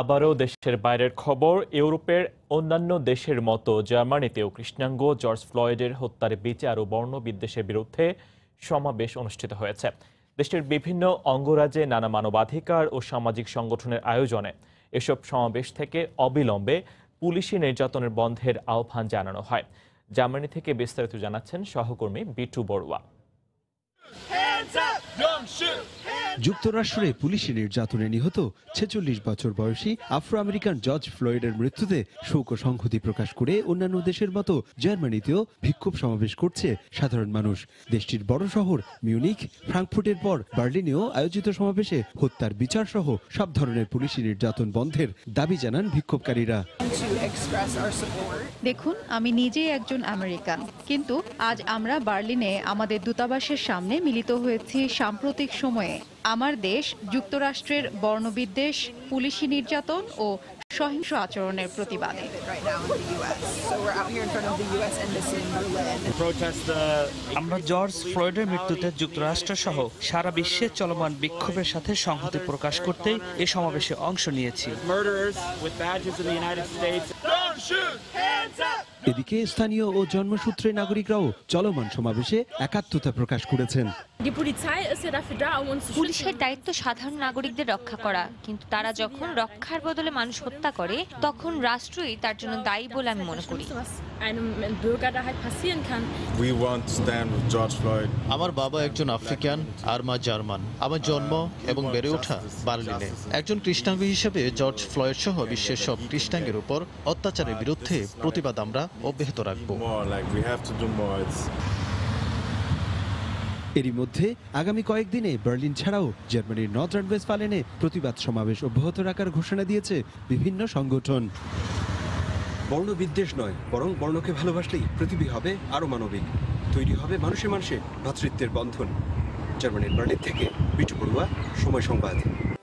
আবারও দেশের বাইরের খবর ইউরোপের অন্যান্য দেশের মতো জার্মানিতেও কৃষ্ণাঙ্গ জর্জ ফ্লয়েডের হত্যার বিচার ও বর্ণ বিদ্বেষের বিরুদ্ধে সমাবেশ অনুষ্ঠিত হয়েছে দেশের বিভিন্ন অঙ্গরাজ্যে নানা মানবাধিকার ও সামাজিক সংগঠনের আয়োজনে এসব সমাবেশ থেকে অবিলম্বে পুলিশি নির্যাতনের বন্ধের আহ্বান জানানো হয় জার্মানি থেকে বিস্তারিত জানাচ্ছেন সহকর্মী বিটু বড়ুয়া যুক্তরাষ্ট্রে পুলিশি নির্যাতনে নিহত ছেচল্লিশ বছর বয়সী আফ্রো আমেরিকান জজ ফ্লয়েডের মৃত্যুতে শোক সংহতি প্রকাশ করে অন্যান্য দেশের মতো জার্মানিতেও বিক্ষোভ সমাবেশ করছে সাধারণ মানুষ দেশটির বড় শহর মিউনিক ফ্রাঙ্কফুর্টের পর বার্লিনেও আয়োজিত সমাবেশে হত্যার বিচার সহ সব ধরনের পুলিশি নির্যাতন বন্ধের দাবি জানান বিক্ষোভকারীরা দেখুন আমি নিজেই একজন আমেরিকান কিন্তু আজ আমরা বার্লিনে আমাদের দূতাবাসের সামনে মিলিত হয়েছি সাম্প্রতিক সময়ে আমার দেশ যুক্তরাষ্ট্রের বর্ণবিদ্বেষ পুলিশি নির্যাতন ও সহিংস আচরণের প্রতিবাদে uh, আমরা জর্জ ফ্লয়েডের মৃত্যুতে যুক্তরাষ্ট্র সহ সারা বিশ্বের চলমান বিক্ষোভের সাথে সংহতি প্রকাশ করতে এ সমাবেশে অংশ নিয়েছি এদিকে স্থানীয় ও জন্মসূত্রে নাগরিকরাও চলমান সমাবেশে একাত্মতা প্রকাশ করেছেন পুলিশের দায়িত্ব সাধারণ নাগরিকদের রক্ষা করা কিন্তু তারা যখন রক্ষার বদলে মানুষ হত্যা করে তখন রাষ্ট্রই তার জন্য দায়ী বলে আমি মনে করি আমার বাবা একজন আফ্রিকান আর মা জার্মান আমার জন্ম এবং বেড়ে ওঠা বার্লিনে একজন কৃষ্ণাঙ্গ হিসেবে জর্জ ফ্লয়েড সহ বিশ্বের সব কৃষ্ণাঙ্গের উপর অত্যাচারের বিরুদ্ধে প্রতিবাদ আমরা অব্যাহত রাখব এরই মধ্যে আগামী কয়েকদিনে বার্লিন ছাড়াও জার্মানির নর্থ পালেনে প্রতিবাদ সমাবেশ অব্যাহত রাখার ঘোষণা দিয়েছে বিভিন্ন সংগঠন বর্ণ বিদ্বেষ নয় বরং বর্ণকে ভালোবাসলেই পৃথিবী হবে আরও মানবিক তৈরি হবে মানুষে মানুষে ভ্রাতৃত্বের বন্ধন জার্মানির বার্লিন থেকে বিটু বড়ুয়া সময় সংবাদ